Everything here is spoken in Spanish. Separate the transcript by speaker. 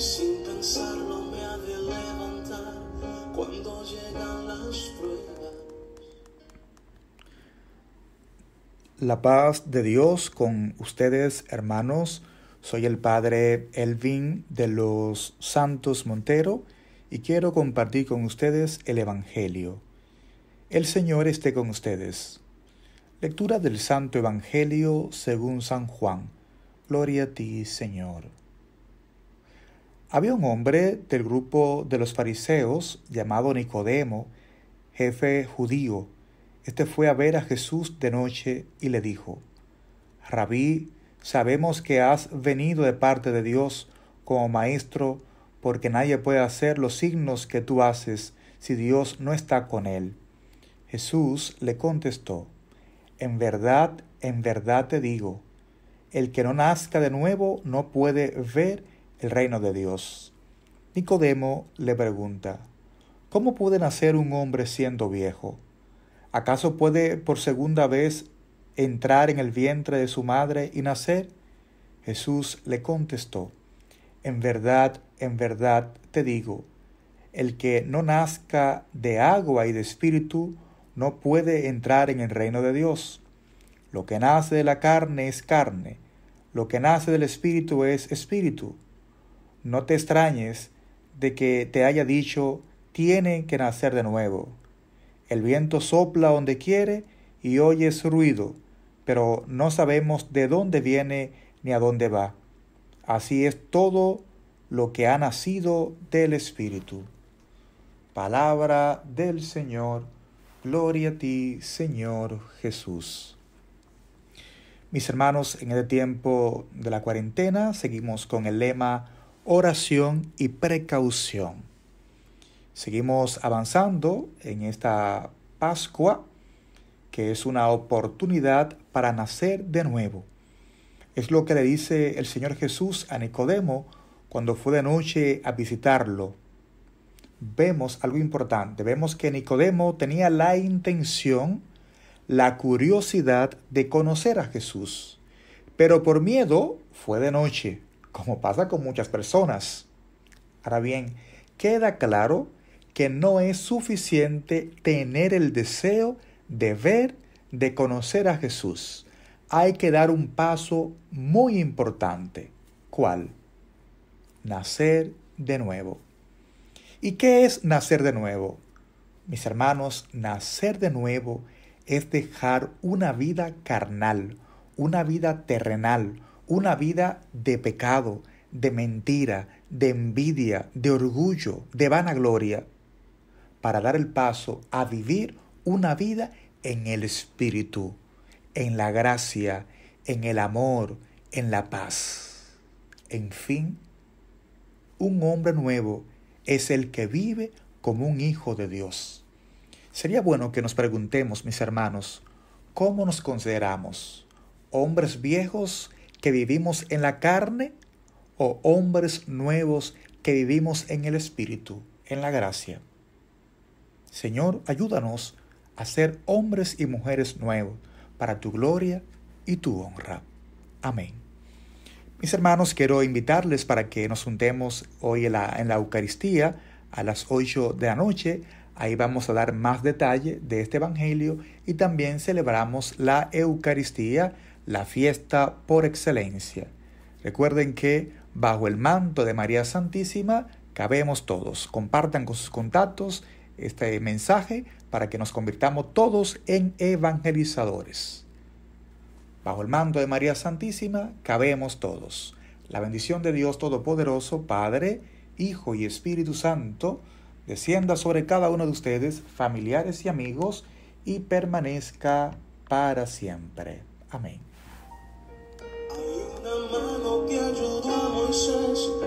Speaker 1: sin pensarlo me ha de levantar cuando llegan las pruebas. La paz de Dios con ustedes, hermanos. Soy el padre Elvin de los Santos Montero y quiero compartir con ustedes el Evangelio. El Señor esté con ustedes. Lectura del Santo Evangelio según San Juan. Gloria a ti, Señor. Había un hombre del grupo de los fariseos llamado Nicodemo, jefe judío. Este fue a ver a Jesús de noche y le dijo, Rabí, sabemos que has venido de parte de Dios como maestro, porque nadie puede hacer los signos que tú haces si Dios no está con él. Jesús le contestó, En verdad, en verdad te digo, el que no nazca de nuevo no puede ver el reino de Dios. Nicodemo le pregunta, ¿cómo puede nacer un hombre siendo viejo? ¿Acaso puede por segunda vez entrar en el vientre de su madre y nacer? Jesús le contestó, En verdad, en verdad te digo, el que no nazca de agua y de espíritu no puede entrar en el reino de Dios. Lo que nace de la carne es carne, lo que nace del espíritu es espíritu. No te extrañes de que te haya dicho, tiene que nacer de nuevo. El viento sopla donde quiere y oyes ruido, pero no sabemos de dónde viene ni a dónde va. Así es todo lo que ha nacido del Espíritu. Palabra del Señor, gloria a ti, Señor Jesús. Mis hermanos, en este tiempo de la cuarentena seguimos con el lema oración y precaución. Seguimos avanzando en esta Pascua, que es una oportunidad para nacer de nuevo. Es lo que le dice el Señor Jesús a Nicodemo cuando fue de noche a visitarlo. Vemos algo importante, vemos que Nicodemo tenía la intención, la curiosidad de conocer a Jesús, pero por miedo fue de noche como pasa con muchas personas. Ahora bien, queda claro que no es suficiente tener el deseo de ver, de conocer a Jesús. Hay que dar un paso muy importante. ¿Cuál? Nacer de nuevo. ¿Y qué es nacer de nuevo? Mis hermanos, nacer de nuevo es dejar una vida carnal, una vida terrenal, una vida de pecado, de mentira, de envidia, de orgullo, de vanagloria, para dar el paso a vivir una vida en el Espíritu, en la gracia, en el amor, en la paz. En fin, un hombre nuevo es el que vive como un hijo de Dios. Sería bueno que nos preguntemos, mis hermanos, ¿cómo nos consideramos? ¿Hombres viejos que vivimos en la carne o hombres nuevos que vivimos en el Espíritu, en la gracia. Señor, ayúdanos a ser hombres y mujeres nuevos para tu gloria y tu honra. Amén. Mis hermanos, quiero invitarles para que nos juntemos hoy en la, en la Eucaristía a las 8 de la noche. Ahí vamos a dar más detalle de este Evangelio y también celebramos la Eucaristía la fiesta por excelencia. Recuerden que bajo el manto de María Santísima cabemos todos. Compartan con sus contactos este mensaje para que nos convirtamos todos en evangelizadores. Bajo el mando de María Santísima cabemos todos. La bendición de Dios Todopoderoso, Padre, Hijo y Espíritu Santo, descienda sobre cada uno de ustedes, familiares y amigos, y permanezca para siempre. Amén. na mano que ajudou a Moisés.